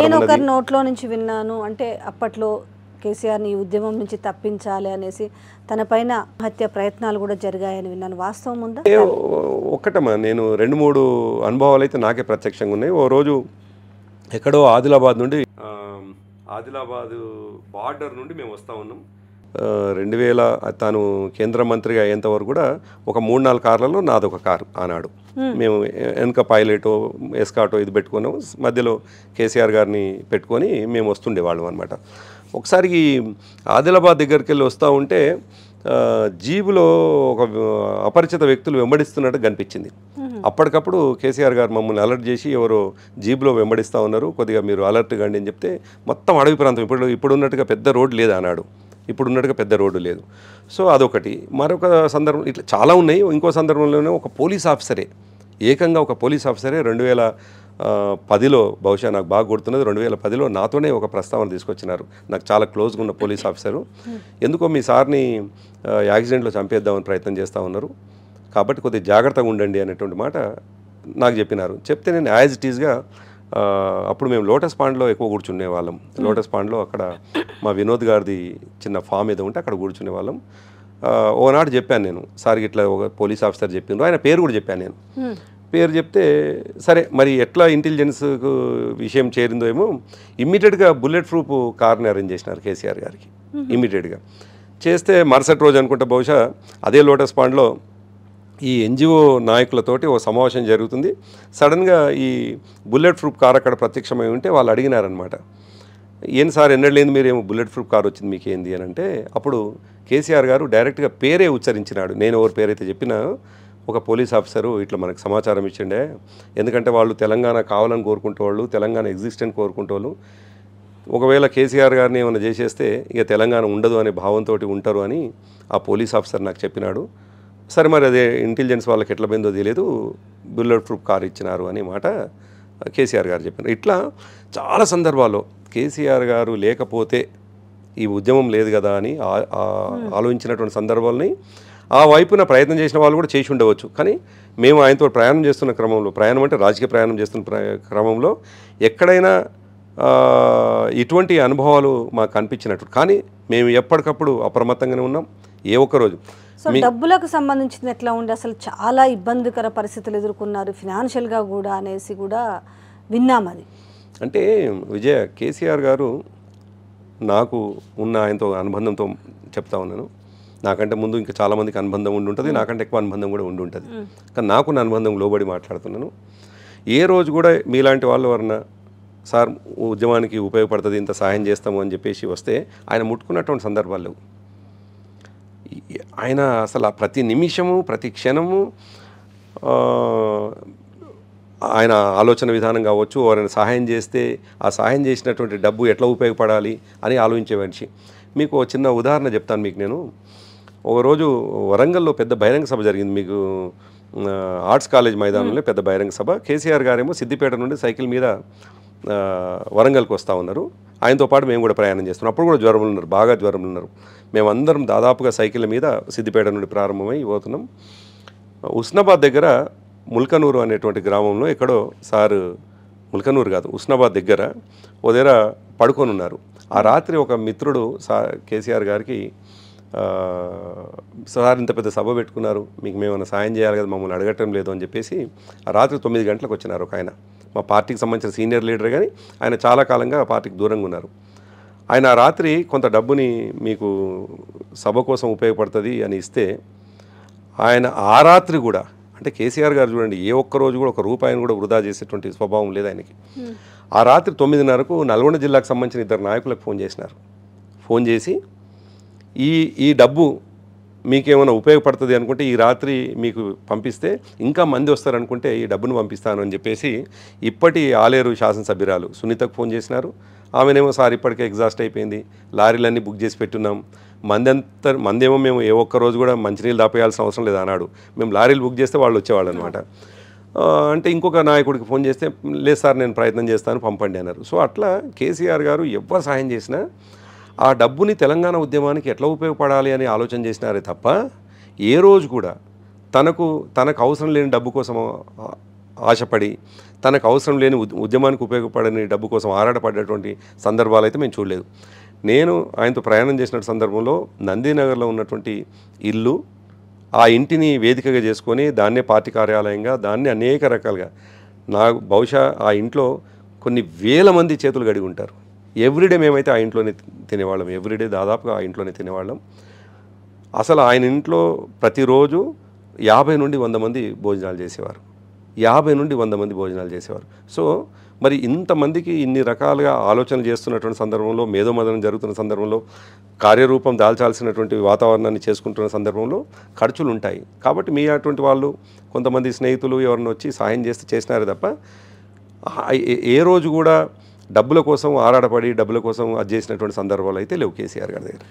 నేను ఒక నోట్లో నుంచి విన్నాను అంటే అప్పట్లో కేసీఆర్ని ఈ ఉద్యమం నుంచి తప్పించాలి అనేసి తన పైన హత్య ప్రయత్నాలు కూడా జరిగాయని విన్నాను వాస్తవం ఉందా ఒక్కటమ్మా నేను రెండు మూడు అనుభవాలు అయితే నాకే ప్రత్యక్షంగా ఉన్నాయి ఓ రోజు ఎక్కడో ఆదిలాబాద్ నుండి ఆదిలాబాదు బార్డర్ నుండి మేము వస్తూ ఉన్నాం రెండు వేల తాను కేంద్ర మంత్రిగా అయ్యేంతవరకు కూడా ఒక మూడు నాలుగు కార్లలో నాదొక కారు ఆనాడు మేము వెనుక పైలెటో ఎస్కాటో ఇది పెట్టుకున్నాము మధ్యలో కేసీఆర్ గారిని పెట్టుకొని మేము వస్తుండేవాళ్ళం అనమాట ఒకసారి ఆదిలాబాద్ దగ్గరికి వెళ్ళి వస్తూ ఉంటే జీబులో ఒక అపరిచిత వ్యక్తులు వెంబడిస్తున్నట్టు కనిపించింది అప్పటికప్పుడు కేసీఆర్ గారు మమ్మల్ని అలర్ట్ చేసి ఎవరో జీబులో వెంబడిస్తూ ఉన్నారు కొద్దిగా మీరు అలర్ట్ కండి అని చెప్తే మొత్తం అడవి ప్రాంతం ఇప్పుడు ఇప్పుడు ఉన్నట్టుగా పెద్ద రోడ్ లేదు అన్నాడు ఇప్పుడు ఉన్నట్టుగా పెద్ద రోడ్డు లేదు సో అదొకటి మరొక సందర్భం ఇట్లా చాలా ఉన్నాయి ఇంకో సందర్భంలోనే ఒక పోలీస్ ఆఫీసరే ఏకంగా ఒక పోలీస్ ఆఫీసరే రెండు వేల పదిలో బహుశా నాకు బాగా గుర్తున్నది రెండు వేల పదిలో నాతోనే ఒక ప్రస్తావన తీసుకొచ్చినారు నాకు చాలా క్లోజ్గా ఉన్న పోలీస్ ఆఫీసరు ఎందుకో మీ సార్ని యాక్సిడెంట్లో చంపేద్దామని ప్రయత్నం చేస్తూ ఉన్నారు కాబట్టి కొద్దిగా జాగ్రత్తగా ఉండండి అనేటువంటి మాట నాకు చెప్పినారు చెప్తే నేను యాజ్ ఇట్ ఈజ్గా అప్పుడు మేము లోటస్ పాండ్లో ఎక్కువ కూర్చునే వాళ్ళం లోటస్ పాండ్లో అక్కడ మా వినోద్ గారిది చిన్న ఫామ్ ఏదో ఉంటే అక్కడ కూర్చునే వాళ్ళం ఓనాడు చెప్పాను నేను సార్ ఇట్లా ఒక పోలీస్ ఆఫీసర్ చెప్పిండ్రు ఆయన పేరు కూడా చెప్పాను నేను పేరు చెప్తే సరే మరి ఎట్లా ఇంటెలిజెన్స్కు విషయం చేరిందో ఏమో ఇమ్మీడియట్గా బుల్లెట్ ప్రూఫ్ కార్ని అరేంజ్ చేసినారు కేసీఆర్ గారికి ఇమ్మీడియట్గా చేస్తే మరుసటి రోజు అనుకుంటే బహుశా అదే లోటస్ పాండ్లో ఈ ఎన్జిఓ నాయకులతోటి ఓ సమావేశం జరుగుతుంది సడన్గా ఈ బుల్లెట్ ప్రూఫ్ కార్ అక్కడ ప్రత్యక్షమై ఉంటే వాళ్ళు అడిగినారనమాట ఏం సార్ ఎన్నడలేదు మీరేమో బుల్లెట్ ప్రూఫ్ కార్ వచ్చింది మీకు ఏంది అని అంటే అప్పుడు కేసీఆర్ గారు డైరెక్ట్గా పేరే ఉచ్చరించినాడు నేను ఎవరి పేరైతే చెప్పినా ఒక పోలీస్ ఆఫీసరు ఇట్లా మనకు సమాచారం ఇచ్చిండే ఎందుకంటే వాళ్ళు తెలంగాణ కావాలని వాళ్ళు తెలంగాణ ఎగ్జిస్టెంట్ కోరుకుంటేవాళ్ళు ఒకవేళ కేసీఆర్ గారిని ఏమైనా చేసేస్తే ఇక తెలంగాణ ఉండదు అనే భావంతో ఉంటారు అని ఆ పోలీస్ ఆఫీసర్ నాకు చెప్పినాడు సరే మరి అదే ఇంటెలిజెన్స్ వాళ్ళకి ఎట్లా పోయిందో తెలియదు బుల్లెట్ ప్రూఫ్ కార్ ఇచ్చినారు అనే మాట కేసీఆర్ గారు చెప్పారు ఇట్లా చాలా సందర్భాల్లో కేసీఆర్ గారు లేకపోతే ఈ ఉద్యమం లేదు కదా అని ఆలోచించినటువంటి సందర్భాలని ఆ వైపున ప్రయత్నం చేసిన వాళ్ళు కూడా చేసి ఉండవచ్చు కానీ మేము ఆయనతో ప్రయాణం చేస్తున్న క్రమంలో ప్రయాణం అంటే రాజకీయ ప్రయాణం చేస్తున్న క్రమంలో ఎక్కడైనా ఇటువంటి అనుభవాలు మాకు అనిపించినట్టు కానీ మేము ఎప్పటికప్పుడు అప్రమత్తంగానే ఉన్నాం ఏ ఒక్కరోజు సో డబ్బులకు సంబంధించింది ఎట్లా ఉండే అసలు చాలా ఇబ్బందికర పరిస్థితులు ఎదుర్కొన్నారు ఫినాన్షియల్గా కూడా అనేసి కూడా విన్నాం అది అంటే విజయ కేసీఆర్ గారు నాకు ఉన్న ఆయనతో అనుబంధంతో చెప్తా ఉన్నాను నాకంటే ముందు ఇంకా చాలామందికి అనుబంధం ఉండి ఉంటుంది నాకంటే ఎక్కువ అనుబంధం కూడా ఉండి ఉంటుంది కానీ నాకున్న అనుబంధం లోబడి మాట్లాడుతున్నాను ఏ రోజు కూడా మీలాంటి వాళ్ళు ఎవరన్నా సార్ ఉద్యమానికి ఉపయోగపడుతుంది ఇంత సహాయం చేస్తాము అని చెప్పేసి వస్తే ఆయన ముట్టుకున్నటువంటి సందర్భాలు లేవు ఆయన అసలు ప్రతి నిమిషము ప్రతి క్షణము ఆయన ఆలోచన విధానం కావచ్చు ఎవరైనా సహాయం చేస్తే ఆ సహాయం చేసినటువంటి డబ్బు ఎట్లా ఉపయోగపడాలి అని ఆలోచించే మనిషి మీకు చిన్న ఉదాహరణ చెప్తాను మీకు నేను ఒకరోజు వరంగల్లో పెద్ద బహిరంగ సభ జరిగింది మీకు ఆర్ట్స్ కాలేజ్ మైదానంలో పెద్ద బహిరంగ సభ కేసీఆర్ గారేమో సిద్దిపేట నుండి సైకిల్ మీద వరంగల్కి వస్తూ ఉన్నారు ఆయనతో పాటు మేము కూడా ప్రయాణం చేస్తున్నాం అప్పుడు కూడా జ్వరములు ఉన్నారు బాగా జ్వరములు ఉన్నారు మేమందరం దాదాపుగా సైకిల్ మీద సిద్దిపేట నుండి ప్రారంభమై పోతున్నాం ఉస్నాబాద్ దగ్గర ముల్కనూరు అనేటువంటి గ్రామంలో ఎక్కడో సారు ముల్కనూరు కాదు ఉస్నాబాద్ దగ్గర ఓ దగ్గర పడుకొని ఉన్నారు ఆ రాత్రి ఒక మిత్రుడు సార్ కేసీఆర్ గారికి సార్ ఇంత పెద్ద సభ పెట్టుకున్నారు మీకు మేము ఏమైనా సాయం చేయాలి కదా మమ్మల్ని అడగటం లేదు అని చెప్పేసి రాత్రి తొమ్మిది గంటలకు వచ్చినారు ఒక ఆయన మా పార్టీకి సంబంధించిన సీనియర్ లీడర్ కానీ ఆయన చాలా కాలంగా పార్టీకి దూరంగా ఉన్నారు ఆయన ఆ రాత్రి కొంత డబ్బుని మీకు సభ కోసం ఉపయోగపడుతుంది అని ఇస్తే ఆయన ఆ రాత్రి కూడా అంటే కేసీఆర్ గారు చూడండి ఏ ఒక్క రోజు కూడా ఒక రూపాయిని కూడా వృధా చేసేటువంటి స్వభావం లేదు ఆయనకి ఆ రాత్రి తొమ్మిదిన్నరకు నల్గొండ జిల్లాకు సంబంధించిన ఇద్దరు నాయకులకు ఫోన్ చేసినారు ఫోన్ చేసి ఈ ఈ డబ్బు మీకేమైనా ఉపయోగపడుతుంది అనుకుంటే ఈ రాత్రి మీకు పంపిస్తే ఇంకా మంది వస్తారనుకుంటే ఈ డబ్బును పంపిస్తాను అని చెప్పేసి ఇప్పటి ఆలేరు శాసనసభ్యురాలు సునీతకు ఫోన్ చేసినారు ఆమెనేమో సార్ ఇప్పటికే ఎగ్జాస్ట్ అయిపోయింది లారీలన్నీ బుక్ చేసి పెట్టున్నాం మంది అంత మందేమో మేము ఏ ఒక్క రోజు కూడా మంచినీళ్ళు దాపేయాల్సిన అవసరం లేదు అన్నాడు మేము లారీలు బుక్ చేస్తే వాళ్ళు వచ్చేవాళ్ళు అనమాట అంటే ఇంకొక నాయకుడికి ఫోన్ చేస్తే లేదు సార్ నేను ప్రయత్నం చేస్తాను పంపండి అన్నారు సో అట్లా కేసీఆర్ గారు ఎవరు సహాయం చేసినా ఆ డబ్బుని తెలంగాణ ఉద్యమానికి ఎట్లా ఉపయోగపడాలి అని ఆలోచన చేసినారే తప్ప ఏ రోజు కూడా తనకు తనకు అవసరం లేని డబ్బు కోసం ఆశపడి తనకు అవసరం లేని ఉద్యమానికి ఉపయోగపడని డబ్బు కోసం ఆరాటపడేటువంటి సందర్భాలు అయితే మేము చూడలేదు నేను ఆయనతో ప్రయాణం చేసిన సందర్భంలో నందీనగర్లో ఉన్నటువంటి ఇల్లు ఆ ఇంటిని వేదికగా చేసుకొని దాన్నే పార్టీ కార్యాలయంగా దాన్ని అనేక రకాలుగా నా బహుశా ఆ ఇంట్లో కొన్ని వేల మంది చేతులు గడిగి ఉంటారు ఎవ్రీడే మేమైతే ఆ ఇంట్లోనే తినేవాళ్ళం ఎవ్రీడే దాదాపుగా ఆ ఇంట్లోనే తినేవాళ్ళం అసలు ఆయన ఇంట్లో ప్రతిరోజు యాభై నుండి వంద మంది భోజనాలు చేసేవారు యాభై నుండి వంద మంది భోజనాలు చేసేవారు సో మరి ఇంతమందికి ఇన్ని రకాలుగా ఆలోచన చేస్తున్నటువంటి సందర్భంలో మేధోమదనం జరుగుతున్న సందర్భంలో కార్యరూపం దాల్చాల్సినటువంటి వాతావరణాన్ని చేసుకుంటున్న సందర్భంలో ఖర్చులు ఉంటాయి కాబట్టి మీ అటువంటి వాళ్ళు కొంతమంది స్నేహితులు ఎవరిని వచ్చి సహాయం చేస్తే చేసినారే తప్ప ఏ రోజు కూడా డబ్బుల కోసం ఆరాడపడి డబ్బుల కోసం అది చేసినటువంటి సందర్భాలు అయితే లేవు కేసీఆర్ గారి దగ్గర